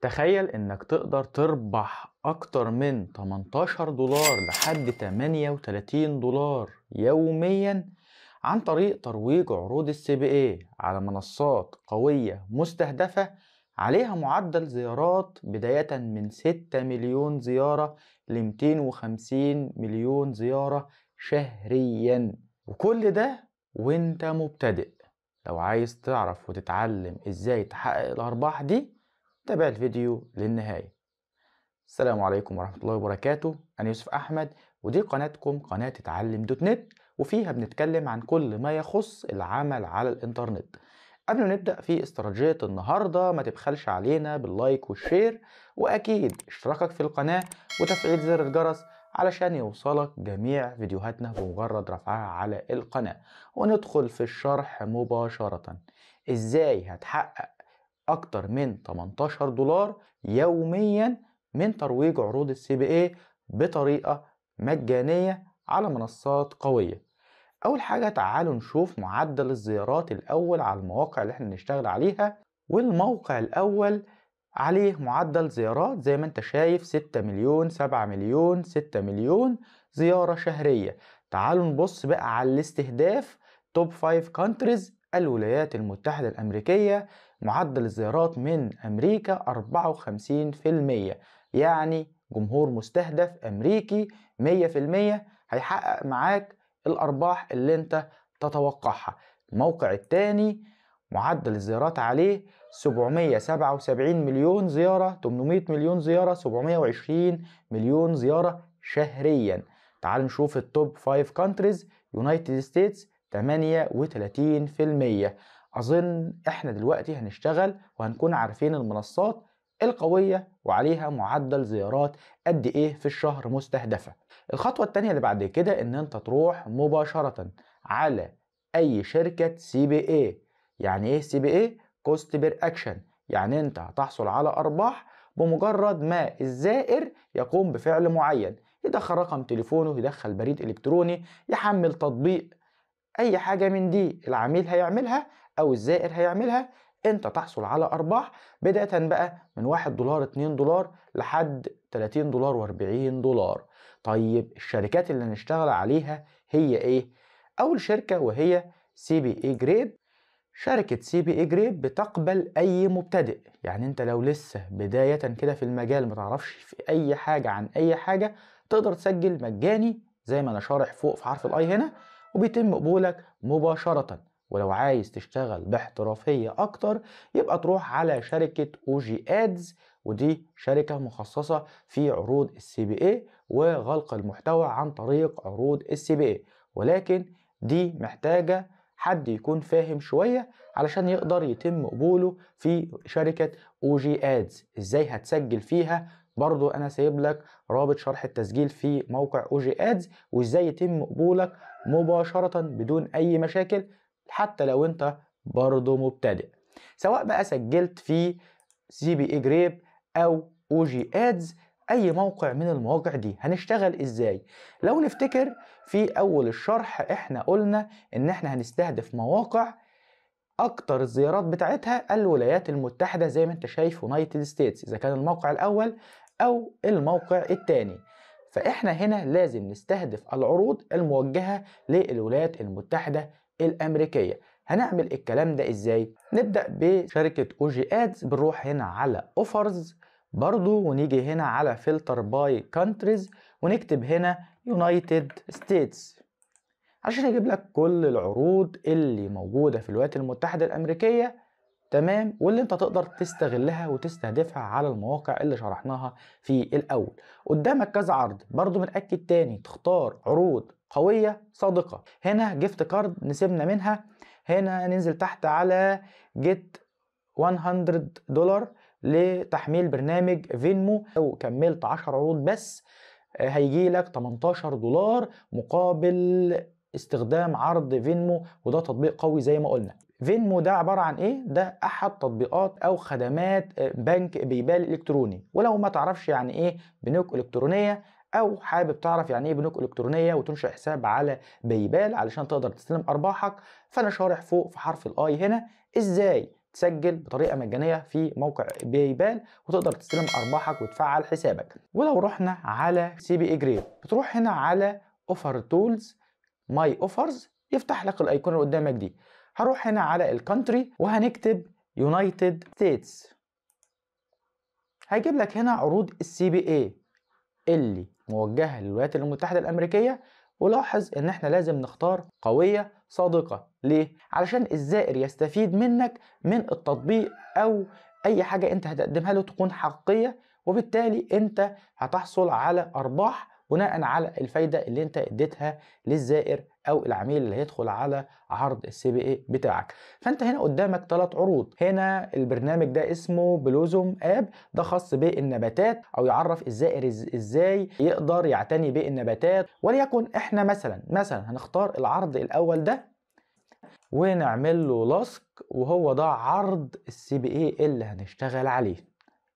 تخيل انك تقدر تربح اكتر من 18 دولار لحد 38 دولار يوميا عن طريق ترويج عروض السي بي اي على منصات قوية مستهدفة عليها معدل زيارات بداية من 6 مليون زيارة ل 250 مليون زيارة شهريا وكل ده وانت مبتدئ لو عايز تعرف وتتعلم ازاي تحقق الارباح دي تابع الفيديو للنهاية السلام عليكم ورحمة الله وبركاته أنا يوسف أحمد ودي قناتكم قناة تعلم دوت نت وفيها بنتكلم عن كل ما يخص العمل على الإنترنت قبل ما نبدأ في استراتيجية النهاردة ما تبخلش علينا باللايك والشير وأكيد اشتراكك في القناة وتفعيل زر الجرس علشان يوصلك جميع فيديوهاتنا بمجرد رفعها على القناة وندخل في الشرح مباشرة ازاي هتحقق أكتر من 18 دولار يوميا من ترويج عروض السي بي اي بطريقة مجانية على منصات قوية أول حاجة تعالوا نشوف معدل الزيارات الأول على المواقع اللي احنا بنشتغل عليها والموقع الأول عليه معدل زيارات زي ما انت شايف 6 مليون 7 مليون 6 مليون زيارة شهرية تعالوا نبص بقى على الاستهداف توب 5 كونتريز الولايات المتحدة الأمريكية معدل الزيارات من أمريكا 54% يعني جمهور مستهدف أمريكي 100% هيحقق معاك الأرباح اللي أنت تتوقعها الموقع الثاني معدل الزيارات عليه 777 مليون زيارة 800 مليون زيارة 720 مليون زيارة شهريا تعال نشوف التوب 5 كونتريز يونايتد ستيتس 38% اظن احنا دلوقتي هنشتغل وهنكون عارفين المنصات القوية وعليها معدل زيارات قد ايه في الشهر مستهدفة الخطوة التانية اللي بعد كده ان انت تروح مباشرة على اي شركة سي بي اي يعني ايه سي بي اي كوست بير اكشن يعني انت هتحصل على ارباح بمجرد ما الزائر يقوم بفعل معين يدخل رقم تليفونه يدخل بريد الكتروني يحمل تطبيق اي حاجه من دي العميل هيعملها او الزائر هيعملها انت تحصل على ارباح بدايه بقى من 1 دولار 2 دولار لحد 30 دولار و40 دولار طيب الشركات اللي هنشتغل عليها هي ايه اول شركه وهي سي بي اي جريد شركة سي بي اي جريد بتقبل أي مبتدئ يعني أنت لو لسه بداية كده في المجال متعرفش في أي حاجة عن أي حاجة تقدر تسجل مجاني زي ما أنا شارح فوق في حرف الأي هنا وبيتم قبولك مباشرة ولو عايز تشتغل باحترافية أكتر يبقى تروح على شركة أو جي أدز ودي شركة مخصصة في عروض السي بي اي وغلق المحتوى عن طريق عروض السي بي اي ولكن دي محتاجة حد يكون فاهم شوية علشان يقدر يتم قبوله في شركة او جي ادز ازاي هتسجل فيها برضو انا سايب لك رابط شرح التسجيل في موقع او جي ادز وازاي يتم قبولك مباشرة بدون اي مشاكل حتى لو انت برضه مبتدئ سواء بقى سجلت في سي بي اي جريب او او جي ادز اي موقع من المواقع دي هنشتغل ازاي لو نفتكر في اول الشرح احنا قلنا ان احنا هنستهدف مواقع اكتر الزيارات بتاعتها الولايات المتحده زي ما انت شايف يونايتد ستيتس اذا كان الموقع الاول او الموقع الثاني فاحنا هنا لازم نستهدف العروض الموجهه للولايات المتحده الامريكيه هنعمل الكلام ده ازاي نبدا بشركه او جي ادز بنروح هنا على اوفرز برضو ونيجي هنا على فلتر باي كانتريز ونكتب هنا يونايتد ستيتس عشان يجيب لك كل العروض اللي موجوده في الولايات المتحده الامريكيه تمام واللي انت تقدر تستغلها وتستهدفها على المواقع اللي شرحناها في الاول قدامك كذا عرض برضو بنأكد تاني تختار عروض قوية صادقة هنا جيفت كارد نسيبنا منها هنا ننزل تحت على جيت 100 دولار لتحميل برنامج فينمو لو كملت 10 عروض بس آه، هيجي لك 18 دولار مقابل استخدام عرض فينمو وده تطبيق قوي زي ما قلنا فينمو ده عباره عن ايه ده احد تطبيقات او خدمات آه، بنك بيبال الكتروني ولو ما تعرفش يعني ايه بنوك الكترونيه او حابب تعرف يعني ايه بنوك الكترونيه وتنشئ حساب على بيبال علشان تقدر تستلم ارباحك فانا شارح فوق في حرف الاي هنا ازاي تسجل بطريقه مجانيه في موقع بايبال وتقدر تستلم ارباحك وتفعل حسابك ولو رحنا على سي بي اي جريب بتروح هنا على اوفر تولز ماي اوفرز يفتح لك الايقونه اللي قدامك دي هروح هنا على الكونتري وهنكتب يونايتد ستيتس هيجيب لك هنا عروض السي بي اي اللي موجهه للولايات المتحده الامريكيه ولاحظ ان احنا لازم نختار قويه صادقه ليه علشان الزائر يستفيد منك من التطبيق او اي حاجه انت هتقدمها له تكون حقيقيه وبالتالي انت هتحصل على ارباح بناء على الفايده اللي انت اديتها للزائر او العميل اللي هيدخل على عرض السي بي اي بتاعك فانت هنا قدامك ثلاث عروض هنا البرنامج ده اسمه بلوزوم اب ده خاص بالنباتات او يعرف الزائر ازاي يقدر يعتني بالنباتات وليكن احنا مثلا مثلا هنختار العرض الاول ده ونعمل له لصق وهو ده عرض السي بي اي اللي هنشتغل عليه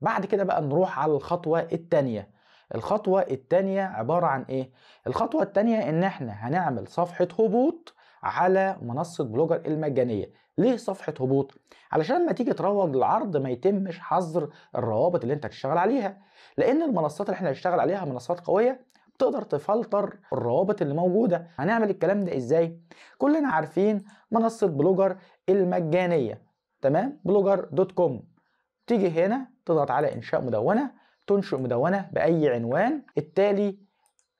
بعد كده بقى نروح على الخطوة التانية الخطوة التانية عبارة عن ايه؟ الخطوة التانية ان احنا هنعمل صفحة هبوط على منصة بلوجر المجانية ليه صفحة هبوط؟ علشان ما تيجي تروج للعرض ما يتمش حظر الروابط اللي انت هتشتغل عليها لان المنصات اللي احنا هنشتغل عليها منصات قوية تقدر تفلتر الروابط اللي موجوده هنعمل الكلام ده ازاي كلنا عارفين منصه بلوجر المجانيه تمام بلوجر دوت كوم تيجي هنا تضغط على انشاء مدونه تنشئ مدونة بأي عنوان التالي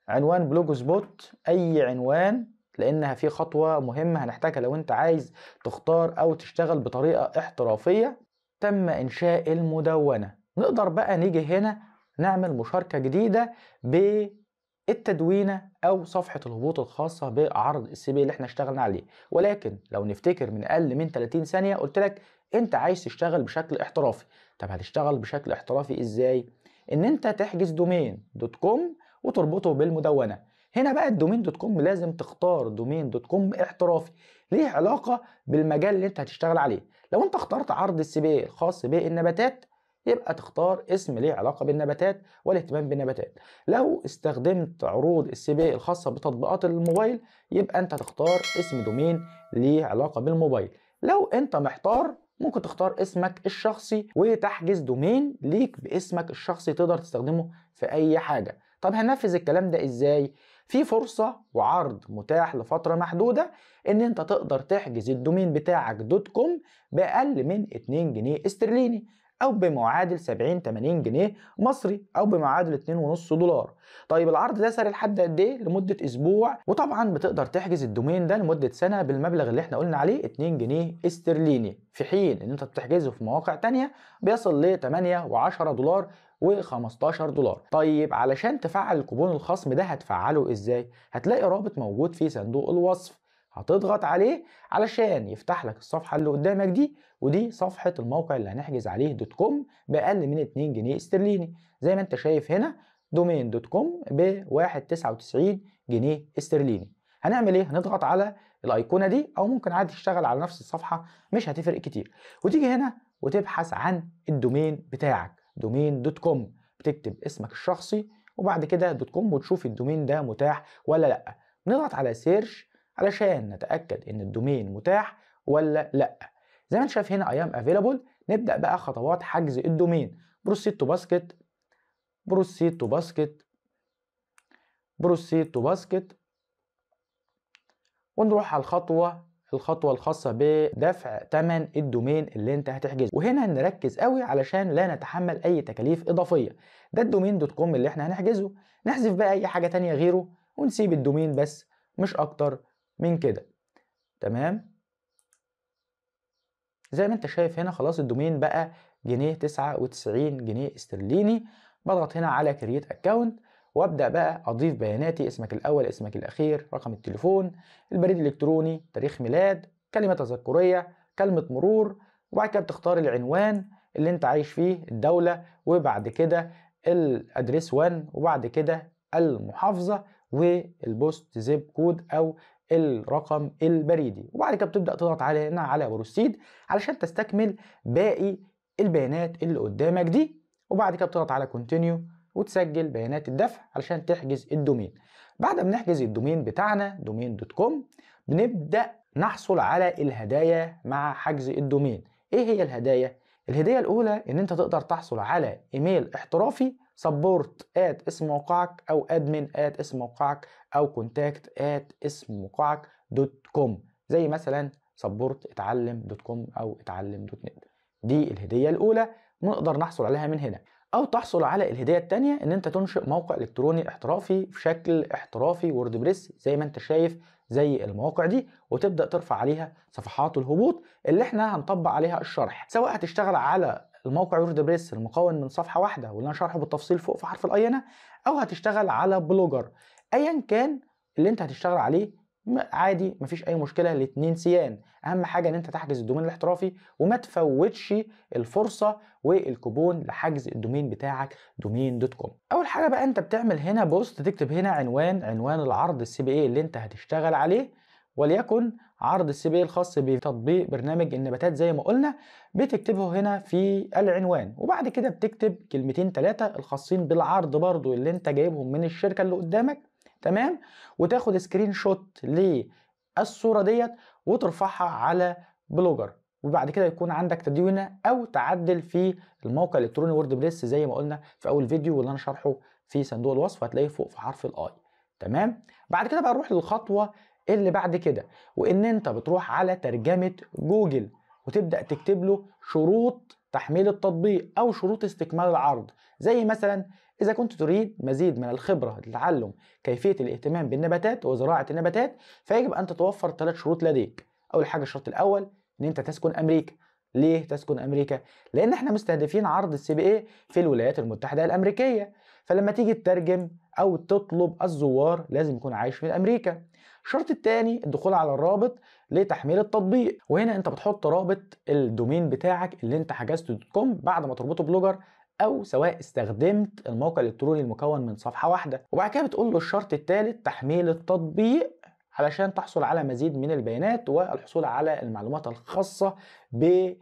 عنوان بلوج سبوت أي عنوان لأنها في خطوة مهمة هنحتاجها لو أنت عايز تختار أو تشتغل بطريقة احترافية تم إنشاء المدونة نقدر بقى نيجي هنا نعمل مشاركة جديدة بالتدوينة أو صفحة الهبوط الخاصة بعرض السي بي اللي احنا اشتغلنا عليه ولكن لو نفتكر من أقل من 30 ثانية قلت لك أنت عايز تشتغل بشكل احترافي طب هتشتغل بشكل احترافي إزاي؟ ان انت تحجز دومين دوت كوم وتربطه بالمدونه هنا بقى الدومين دوت كوم لازم تختار دومين دوت كوم احترافي ليه علاقه بالمجال اللي انت هتشتغل عليه لو انت اخترت عرض السباق الخاص بالنباتات يبقى تختار اسم ليه علاقه بالنباتات والاهتمام بالنباتات لو استخدمت عروض بي الخاصه بتطبيقات الموبايل يبقى انت تختار اسم دومين ليه علاقه بالموبايل لو انت محتار ممكن تختار اسمك الشخصي وتحجز دومين ليك باسمك الشخصي تقدر تستخدمه في اي حاجه طب هننفذ الكلام ده ازاي في فرصة وعرض متاح لفترة محدودة ان انت تقدر تحجز الدومين بتاعك دوت كوم بأقل من 2 جنيه استرليني او بمعادل 70 80 جنيه مصري او بمعادل 2.5 دولار طيب العرض ده ساري لحد قد ايه لمده اسبوع وطبعا بتقدر تحجز الدومين ده لمده سنه بالمبلغ اللي احنا قلنا عليه 2 جنيه استرليني في حين ان انت بتحجزه في مواقع تانية بيصل ل 8 و10 دولار و15 دولار طيب علشان تفعل الكوبون الخصم ده هتفعله ازاي هتلاقي رابط موجود في صندوق الوصف هتضغط عليه علشان يفتح لك الصفحه اللي قدامك دي ودي صفحه الموقع اللي هنحجز عليه دوت كوم باقل من 2 جنيه استرليني زي ما انت شايف هنا دومين دوت كوم ب 1.99 جنيه استرليني هنعمل ايه هنضغط على الايقونه دي او ممكن عادي تشتغل على نفس الصفحه مش هتفرق كتير وتيجي هنا وتبحث عن الدومين بتاعك دومين دوت كوم بتكتب اسمك الشخصي وبعد كده دوت كوم وتشوف الدومين ده متاح ولا لا نضغط على سيرش علشان نتاكد ان الدومين متاح ولا لا زي ما انت شايف هنا ايام افيلابل نبدا بقى خطوات حجز الدومين بروسيت تو باسكت بروسيت تو باسكت بروسيت تو باسكت ونروح على الخطوه الخطوة الخاصة بدفع تمن الدومين اللي انت هتحجزه وهنا نركز قوي علشان لا نتحمل اي تكاليف اضافية ده الدومين دوت كوم اللي احنا هنحجزه نحذف بقى اي حاجة تانية غيره ونسيب الدومين بس مش اكتر من كده تمام زي ما انت شايف هنا خلاص الدومين بقى جنيه تسعة وتسعين جنيه استرليني بضغط هنا على كرييت اكونت وابدا بقى اضيف بياناتي اسمك الاول اسمك الاخير رقم التليفون البريد الالكتروني تاريخ ميلاد كلمه تذكريه كلمه مرور وبعد كده بتختار العنوان اللي انت عايش فيه الدوله وبعد كده الادريس 1 وبعد كده المحافظه والبوست زيب كود او الرقم البريدي وبعد كده بتبدا تضغط على هنا على بروسيد علشان تستكمل باقي البيانات اللي قدامك دي وبعد كده بتضغط على كونتينيو وتسجل بيانات الدفع علشان تحجز الدومين بعد ما نحجز الدومين بتاعنا دومين دوت كوم بنبدا نحصل على الهدايا مع حجز الدومين ايه هي الهدايا الهديه الاولى ان انت تقدر تحصل على ايميل احترافي سبورت ات اسم موقعك او ادمن ات اسم موقعك او كونتاكت ات اسم موقعك دوت كوم زي مثلا سبورت اتعلم دوت كوم او اتعلم دوت نت دي الهديه الاولى نقدر نحصل عليها من هنا او تحصل على الهديه الثانيه ان انت تنشئ موقع الكتروني احترافي في شكل احترافي ووردبريس زي ما انت شايف زي المواقع دي وتبدا ترفع عليها صفحات الهبوط اللي احنا هنطبق عليها الشرح سواء هتشتغل على الموقع وورد بريس المكون من صفحه واحده واللي انا شارحه بالتفصيل فوق في حرف الاينه او هتشتغل على بلوجر ايا كان اللي انت هتشتغل عليه عادي مفيش اي مشكله الاتنين سيان اهم حاجه ان انت تحجز الدومين الاحترافي وما تفوتش الفرصه والكوبون لحجز الدومين بتاعك دومين دوت كوم اول حاجه بقى انت بتعمل هنا بوست تكتب هنا عنوان عنوان العرض السي بي اي اللي انت هتشتغل عليه وليكن عرض السي بي إيه الخاص بتطبيق برنامج النباتات زي ما قلنا بتكتبه هنا في العنوان وبعد كده بتكتب كلمتين ثلاثه الخاصين بالعرض برضو اللي انت جايبهم من الشركه اللي قدامك تمام وتاخد سكرين شوت للصوره ديت وترفعها على بلوجر وبعد كده يكون عندك تدوينه او تعدل في الموقع الالكتروني وورد بريس زي ما قلنا في اول فيديو واللي انا شارحه في صندوق الوصف هتلاقيه فوق في حرف الاي تمام بعد كده بقى نروح للخطوه اللي بعد كده وان انت بتروح على ترجمه جوجل وتبدا تكتب له شروط تحميل التطبيق او شروط استكمال العرض زي مثلا إذا كنت تريد مزيد من الخبرة لتعلم كيفية الاهتمام بالنباتات وزراعة النباتات فيجب أن تتوفر ثلاث شروط لديك أول حاجة الشرط الأول إن أنت تسكن أمريكا ليه تسكن امريكا؟ لان احنا مستهدفين عرض السي بي اي في الولايات المتحده الامريكيه، فلما تيجي تترجم او تطلب الزوار لازم يكون عايش في امريكا. الشرط الثاني الدخول على الرابط لتحميل التطبيق، وهنا انت بتحط رابط الدومين بتاعك اللي انت حجزته دوت كوم بعد ما تربطه بلوجر او سواء استخدمت الموقع الالكتروني المكون من صفحه واحده وبعد كده بتقول له الشرط الثالث تحميل التطبيق علشان تحصل على مزيد من البيانات والحصول على المعلومات الخاصه ب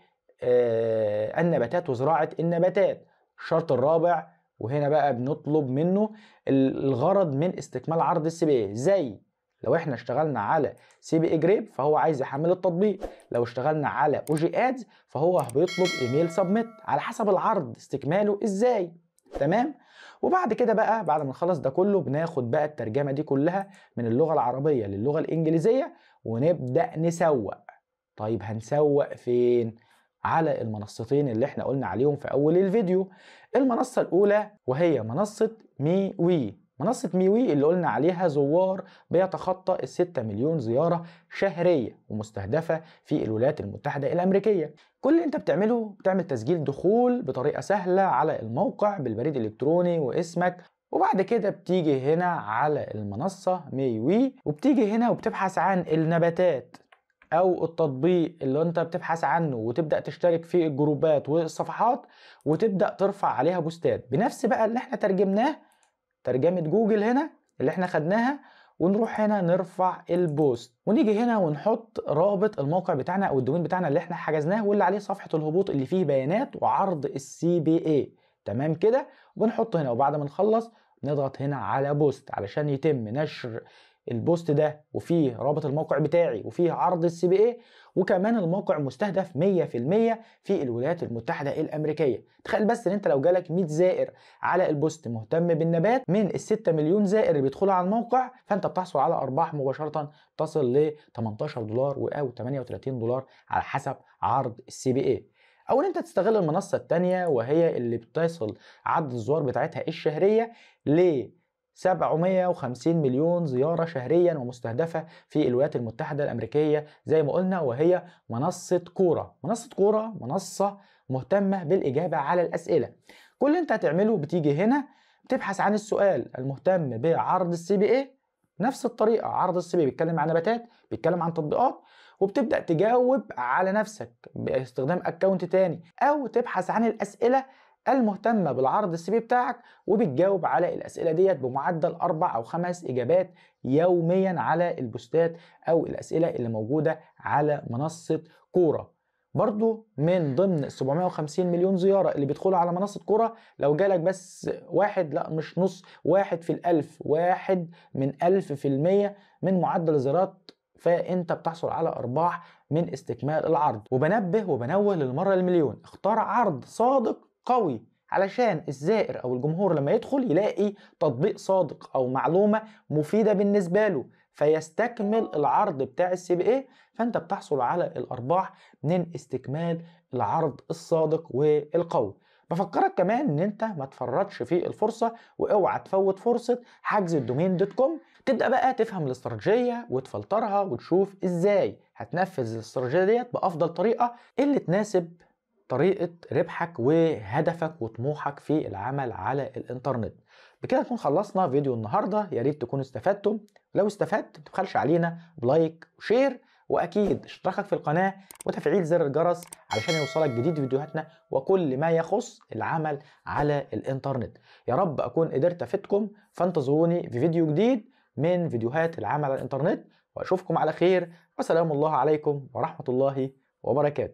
آه، النباتات وزراعه النباتات الشرط الرابع وهنا بقى بنطلب منه الغرض من استكمال عرض السباق إيه. زي لو احنا اشتغلنا على سي بي اي جريب فهو عايز يحمل التطبيق لو اشتغلنا على او جي ادز فهو بيطلب ايميل سبميت على حسب العرض استكماله ازاي تمام وبعد كده بقى بعد ما نخلص ده كله بناخد بقى الترجمه دي كلها من اللغه العربيه للغه الانجليزيه ونبدا نسوق طيب هنسوق فين على المنصتين اللي احنا قلنا عليهم في اول الفيديو المنصه الاولى وهي منصه مي وي منصة ميوي اللي قلنا عليها زوار بيتخطى ال 6 مليون زيارة شهرية ومستهدفة في الولايات المتحدة الأمريكية كل اللي انت بتعمله بتعمل تسجيل دخول بطريقة سهلة على الموقع بالبريد الإلكتروني واسمك وبعد كده بتيجي هنا على المنصة ميوي وبتيجي هنا وبتبحث عن النباتات او التطبيق اللي انت بتبحث عنه وتبدا تشترك في الجروبات والصفحات وتبدا ترفع عليها بوستات بنفس بقى اللي احنا ترجمناه ترجمه جوجل هنا اللي احنا خدناها ونروح هنا نرفع البوست ونيجي هنا ونحط رابط الموقع بتاعنا او الدومين بتاعنا اللي احنا حجزناه واللي عليه صفحه الهبوط اللي فيه بيانات وعرض السي بي اي تمام كده وبنحطه هنا وبعد ما نخلص نضغط هنا على بوست علشان يتم نشر البوست ده وفيه رابط الموقع بتاعي وفيه عرض السي بي اي وكمان الموقع مستهدف 100% في الولايات المتحدة الأمريكية تخيل بس ان انت لو جالك 100 زائر على البوست مهتم بالنبات من ال 6 مليون زائر اللي بيدخلوا على الموقع فانت بتحصل على ارباح مباشرة تصل ل 18 دولار او 38 دولار على حسب عرض السي بي اي او ان انت تستغل المنصه الثانيه وهي اللي بتصل عدد الزوار بتاعتها الشهريه ل 750 مليون زيارة شهريا ومستهدفة في الولايات المتحدة الأمريكية زي ما قلنا وهي منصة كورة منصة كورة منصة مهتمة بالإجابة على الأسئلة كل اللي انت هتعمله بتيجي هنا بتبحث عن السؤال المهتم بعرض السي بي اي نفس الطريقة عرض السي بي بيتكلم عن نباتات بيتكلم عن تطبيقات وبتبدأ تجاوب على نفسك باستخدام اكونت تاني او تبحث عن الاسئلة المهتمة بالعرض السي في بتاعك وبتجاوب على الأسئلة ديت بمعدل أربع أو خمس إجابات يوميا على البوستات أو الأسئلة اللي موجودة على منصة كورة برضو من ضمن 750 مليون زيارة اللي بيدخلوا على منصة كورة لو جالك بس واحد لا مش نص واحد في الألف واحد من ألف في المية من معدل الزيارات فانت بتحصل على ارباح من استكمال العرض وبنبه وبنوه للمره المليون اختار عرض صادق قوي علشان الزائر او الجمهور لما يدخل يلاقي تطبيق صادق او معلومه مفيده بالنسبه له فيستكمل العرض بتاع السي بي اي فانت بتحصل على الارباح من استكمال العرض الصادق والقوي بفكرك كمان ان انت ما تفرطش في الفرصه واوعى تفوت فرصه حجز الدومين دوت كوم تبدا بقى تفهم الاستراتيجيه وتفلترها وتشوف ازاي هتنفذ الاستراتيجيه ديت بافضل طريقه اللي تناسب طريقة ربحك وهدفك وطموحك في العمل على الانترنت بكده نكون خلصنا فيديو النهاردة يا ريت تكونوا استفدتم لو استفدت تبخلش علينا بلايك وشير واكيد اشتراكك في القناة وتفعيل زر الجرس علشان يوصلك جديد فيديوهاتنا وكل ما يخص العمل على الانترنت يا رب اكون قدرت افيدكم فانتظروني في فيديو جديد من فيديوهات العمل على الانترنت واشوفكم على خير وسلام الله عليكم ورحمة الله وبركاته